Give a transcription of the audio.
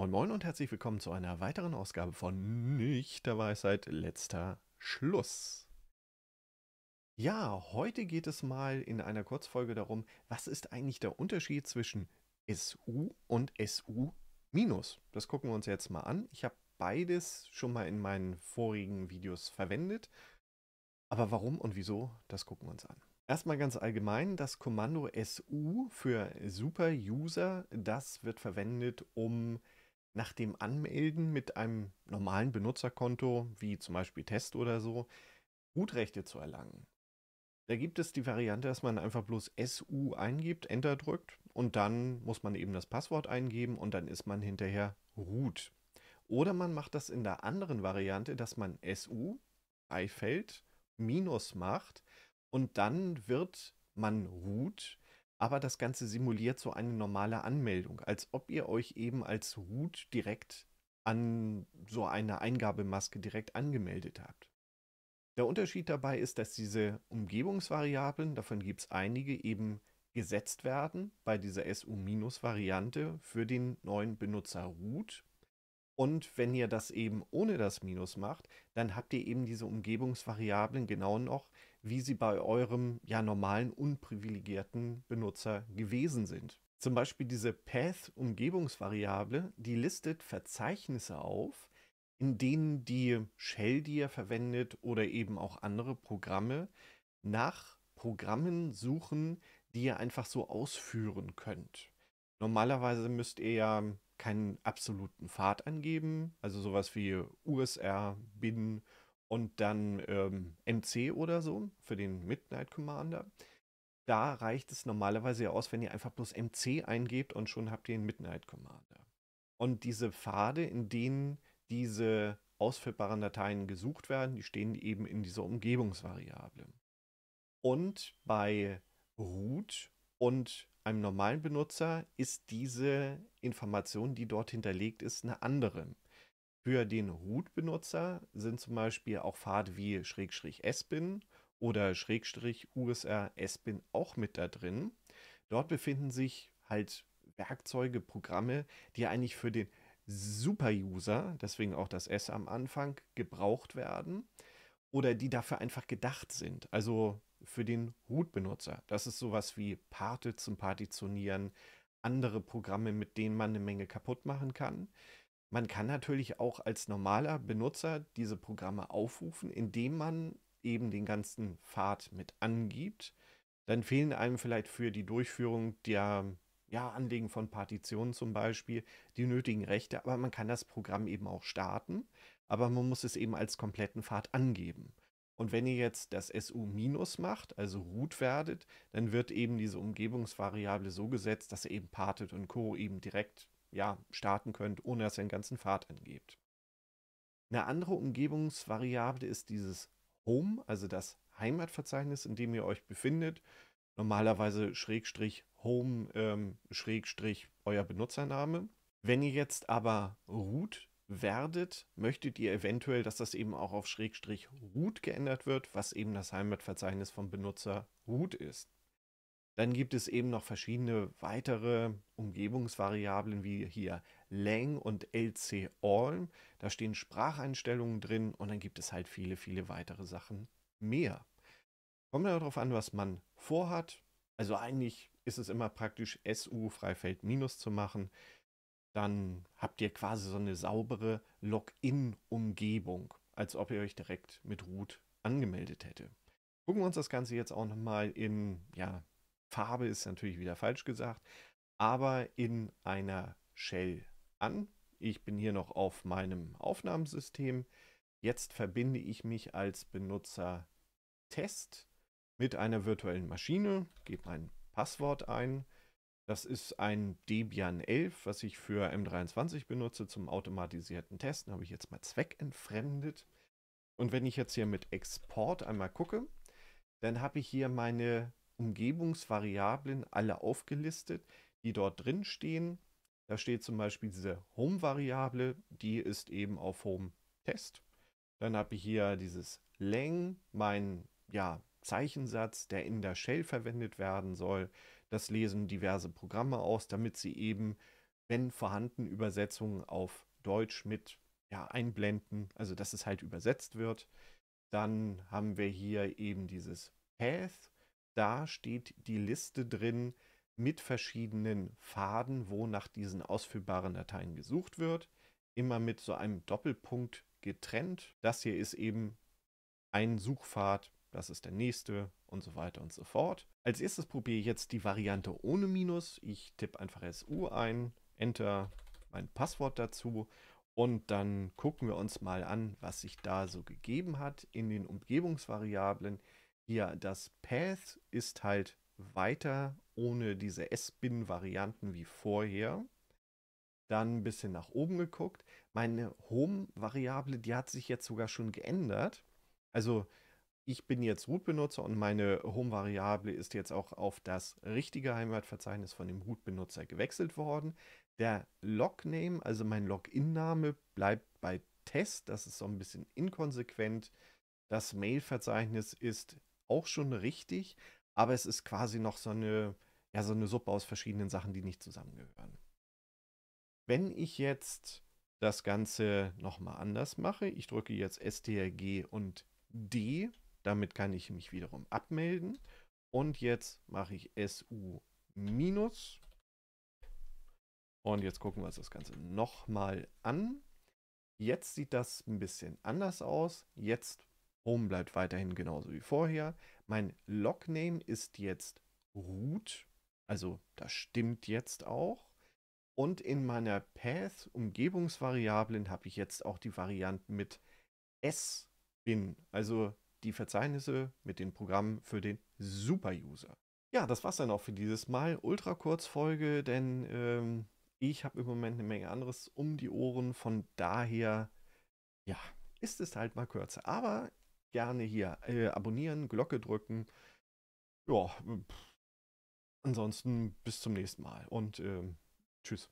Moin Moin und herzlich willkommen zu einer weiteren Ausgabe von Nichterweisheit letzter Schluss. Ja, heute geht es mal in einer Kurzfolge darum, was ist eigentlich der Unterschied zwischen SU und SU-. Das gucken wir uns jetzt mal an. Ich habe beides schon mal in meinen vorigen Videos verwendet. Aber warum und wieso, das gucken wir uns an. Erstmal ganz allgemein, das Kommando SU für Super User, das wird verwendet, um nach dem Anmelden mit einem normalen Benutzerkonto, wie zum Beispiel Test oder so, Gutrechte zu erlangen. Da gibt es die Variante, dass man einfach bloß SU eingibt, Enter drückt und dann muss man eben das Passwort eingeben und dann ist man hinterher root. Oder man macht das in der anderen Variante, dass man SU, Eifeld, Minus macht und dann wird man root aber das Ganze simuliert so eine normale Anmeldung, als ob ihr euch eben als Root direkt an so eine Eingabemaske direkt angemeldet habt. Der Unterschied dabei ist, dass diese Umgebungsvariablen, davon gibt es einige, eben gesetzt werden bei dieser SU-Variante für den neuen Benutzer Root. Und wenn ihr das eben ohne das Minus macht, dann habt ihr eben diese Umgebungsvariablen genau noch, wie sie bei eurem ja normalen, unprivilegierten Benutzer gewesen sind. Zum Beispiel diese Path-Umgebungsvariable, die listet Verzeichnisse auf, in denen die Shell, die ihr verwendet oder eben auch andere Programme nach Programmen suchen, die ihr einfach so ausführen könnt. Normalerweise müsst ihr ja keinen absoluten Pfad angeben, also sowas wie USR, BIN und dann ähm, MC oder so für den Midnight Commander. Da reicht es normalerweise aus, wenn ihr einfach bloß MC eingebt und schon habt ihr den Midnight Commander. Und diese Pfade, in denen diese ausführbaren Dateien gesucht werden, die stehen eben in dieser Umgebungsvariable. Und bei root und einem normalen Benutzer ist diese Information, die dort hinterlegt ist, eine andere. Für den Root-Benutzer sind zum Beispiel auch Pfade wie Schrägstrich /sbin oder Schrägstrich /usr-sbin auch mit da drin. Dort befinden sich halt Werkzeuge, Programme, die eigentlich für den Super-User, deswegen auch das S am Anfang, gebraucht werden oder die dafür einfach gedacht sind. Also für den Root-Benutzer. Das ist sowas wie Parte zum Partitionieren, andere Programme, mit denen man eine Menge kaputt machen kann. Man kann natürlich auch als normaler Benutzer diese Programme aufrufen, indem man eben den ganzen Pfad mit angibt. Dann fehlen einem vielleicht für die Durchführung der ja, Anlegen von Partitionen zum Beispiel die nötigen Rechte, aber man kann das Programm eben auch starten, aber man muss es eben als kompletten Pfad angeben. Und wenn ihr jetzt das SU- macht, also root werdet, dann wird eben diese Umgebungsvariable so gesetzt, dass ihr eben Parted und Co. eben direkt ja, starten könnt, ohne dass ihr den ganzen Pfad angebt. Eine andere Umgebungsvariable ist dieses Home, also das Heimatverzeichnis, in dem ihr euch befindet. Normalerweise Schrägstrich Home, ähm, Schrägstrich euer Benutzername. Wenn ihr jetzt aber root werdet, möchtet ihr eventuell, dass das eben auch auf Schrägstrich root geändert wird, was eben das Heimatverzeichnis vom Benutzer root ist. Dann gibt es eben noch verschiedene weitere Umgebungsvariablen wie hier lang und lc all. Da stehen Spracheinstellungen drin und dann gibt es halt viele, viele weitere Sachen mehr. Kommt darauf an, was man vorhat. Also eigentlich ist es immer praktisch, SU Freifeld minus zu machen. Dann habt ihr quasi so eine saubere Login-Umgebung, als ob ihr euch direkt mit Root angemeldet hätte. Gucken wir uns das Ganze jetzt auch nochmal in ja, Farbe ist natürlich wieder falsch gesagt, aber in einer Shell an. Ich bin hier noch auf meinem Aufnahmesystem. Jetzt verbinde ich mich als Benutzer Test mit einer virtuellen Maschine, gebe mein Passwort ein. Das ist ein Debian 11, was ich für M23 benutze zum automatisierten Testen. Habe ich jetzt mal zweckentfremdet. Und wenn ich jetzt hier mit Export einmal gucke, dann habe ich hier meine Umgebungsvariablen alle aufgelistet, die dort drin stehen. Da steht zum Beispiel diese Home-Variable, die ist eben auf Home-Test. Dann habe ich hier dieses Lang, mein ja, Zeichensatz, der in der Shell verwendet werden soll. Das lesen diverse Programme aus, damit sie eben, wenn vorhanden, Übersetzungen auf Deutsch mit ja, einblenden, also dass es halt übersetzt wird. Dann haben wir hier eben dieses Path, da steht die Liste drin mit verschiedenen Faden, wo nach diesen ausführbaren Dateien gesucht wird. Immer mit so einem Doppelpunkt getrennt. Das hier ist eben ein Suchpfad, das ist der nächste und so weiter und so fort. Als erstes probiere ich jetzt die Variante ohne Minus. Ich tippe einfach SU ein, Enter mein Passwort dazu und dann gucken wir uns mal an, was sich da so gegeben hat in den Umgebungsvariablen hier das Path ist halt weiter ohne diese S-Bin-Varianten wie vorher. Dann ein bisschen nach oben geguckt. Meine Home-Variable, die hat sich jetzt sogar schon geändert. Also ich bin jetzt Root-Benutzer und meine Home-Variable ist jetzt auch auf das richtige Heimatverzeichnis von dem Root-Benutzer gewechselt worden. Der Log-Name, also mein Login-Name, bleibt bei Test. Das ist so ein bisschen inkonsequent. Das Mail-Verzeichnis ist auch schon richtig, aber es ist quasi noch so eine, ja, so eine Suppe aus verschiedenen Sachen, die nicht zusammengehören. Wenn ich jetzt das Ganze nochmal anders mache, ich drücke jetzt STRG und D, damit kann ich mich wiederum abmelden. Und jetzt mache ich SU minus. Und jetzt gucken wir uns das Ganze nochmal an. Jetzt sieht das ein bisschen anders aus. Jetzt Home bleibt weiterhin genauso wie vorher. Mein Logname ist jetzt root, also das stimmt jetzt auch. Und in meiner Path-Umgebungsvariablen habe ich jetzt auch die Varianten mit s-bin, also die Verzeichnisse mit den Programmen für den Super-User. Ja, das war's dann auch für dieses Mal. Ultra kurz Folge, denn ähm, ich habe im Moment eine Menge anderes um die Ohren. Von daher, ja, ist es halt mal kürzer. Aber gerne hier äh, abonnieren, Glocke drücken. Ja, hm, ansonsten bis zum nächsten Mal und äh, tschüss.